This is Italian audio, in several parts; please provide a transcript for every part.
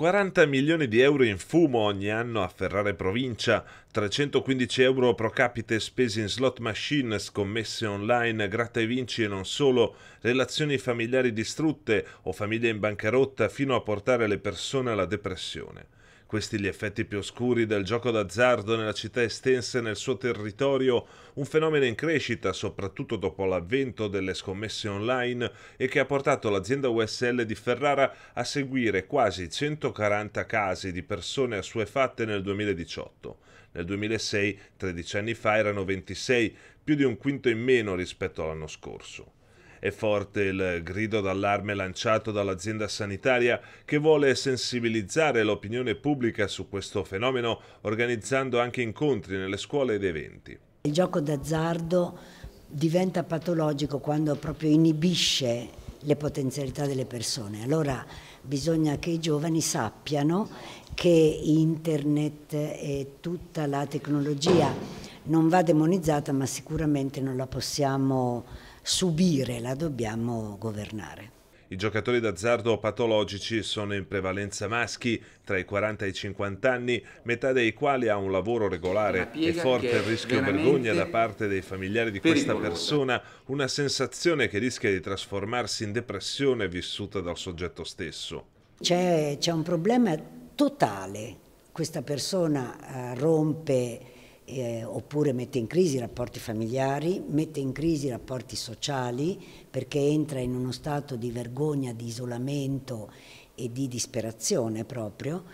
40 milioni di euro in fumo ogni anno a Ferrare Provincia, 315 euro pro capite spesi in slot machine, scommesse online, gratta e vinci e non solo, relazioni familiari distrutte o famiglie in bancarotta fino a portare le persone alla depressione. Questi gli effetti più oscuri del gioco d'azzardo nella città estense e nel suo territorio, un fenomeno in crescita soprattutto dopo l'avvento delle scommesse online e che ha portato l'azienda USL di Ferrara a seguire quasi 140 casi di persone assuefatte nel 2018. Nel 2006, 13 anni fa, erano 26, più di un quinto in meno rispetto all'anno scorso. È forte il grido d'allarme lanciato dall'azienda sanitaria che vuole sensibilizzare l'opinione pubblica su questo fenomeno organizzando anche incontri nelle scuole ed eventi. Il gioco d'azzardo diventa patologico quando proprio inibisce le potenzialità delle persone. Allora bisogna che i giovani sappiano che internet e tutta la tecnologia non va demonizzata ma sicuramente non la possiamo subire, la dobbiamo governare. I giocatori d'azzardo patologici sono in prevalenza maschi tra i 40 e i 50 anni, metà dei quali ha un lavoro regolare. È forte il rischio vergogna da parte dei familiari di questa persona, una sensazione che rischia di trasformarsi in depressione vissuta dal soggetto stesso. C'è, un problema totale. Questa persona eh, rompe eh, oppure mette in crisi i rapporti familiari, mette in crisi i rapporti sociali perché entra in uno stato di vergogna, di isolamento e di disperazione proprio.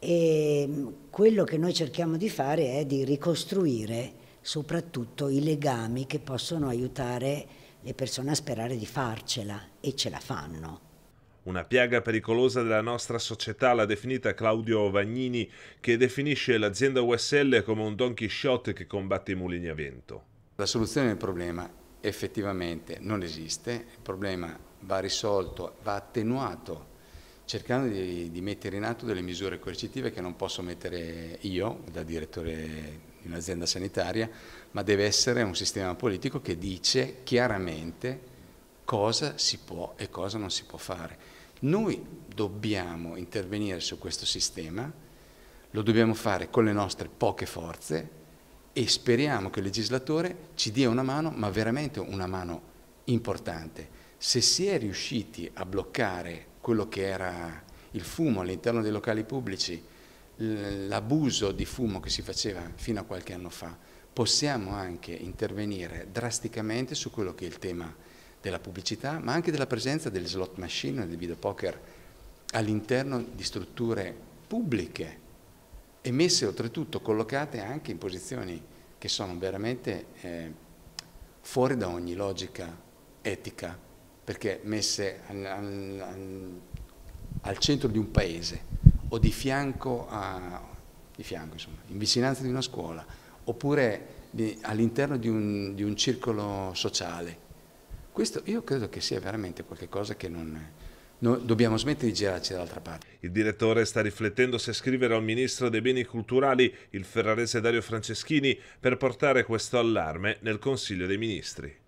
E mm, quello che noi cerchiamo di fare è di ricostruire soprattutto i legami che possono aiutare le persone a sperare di farcela e ce la fanno. Una piaga pericolosa della nostra società l'ha definita Claudio Vagnini, che definisce l'azienda USL come un Don Chisciotte che combatte i mulini a vento. La soluzione del problema effettivamente non esiste, il problema va risolto, va attenuato cercando di, di mettere in atto delle misure coercitive che non posso mettere io da direttore di un'azienda sanitaria, ma deve essere un sistema politico che dice chiaramente cosa si può e cosa non si può fare. Noi dobbiamo intervenire su questo sistema, lo dobbiamo fare con le nostre poche forze e speriamo che il legislatore ci dia una mano, ma veramente una mano importante. Se si è riusciti a bloccare quello che era il fumo all'interno dei locali pubblici, l'abuso di fumo che si faceva fino a qualche anno fa, possiamo anche intervenire drasticamente su quello che è il tema della pubblicità, ma anche della presenza delle slot machine, del videopoker all'interno di strutture pubbliche e messe oltretutto collocate anche in posizioni che sono veramente eh, fuori da ogni logica etica, perché messe al, al, al centro di un paese o di fianco, a, di fianco insomma, in vicinanza di una scuola, oppure all'interno di, di un circolo sociale, questo io credo che sia veramente qualcosa che non... No, dobbiamo smettere di girarci dall'altra parte. Il direttore sta riflettendo se scrivere al ministro dei beni culturali, il ferrarese Dario Franceschini, per portare questo allarme nel Consiglio dei Ministri.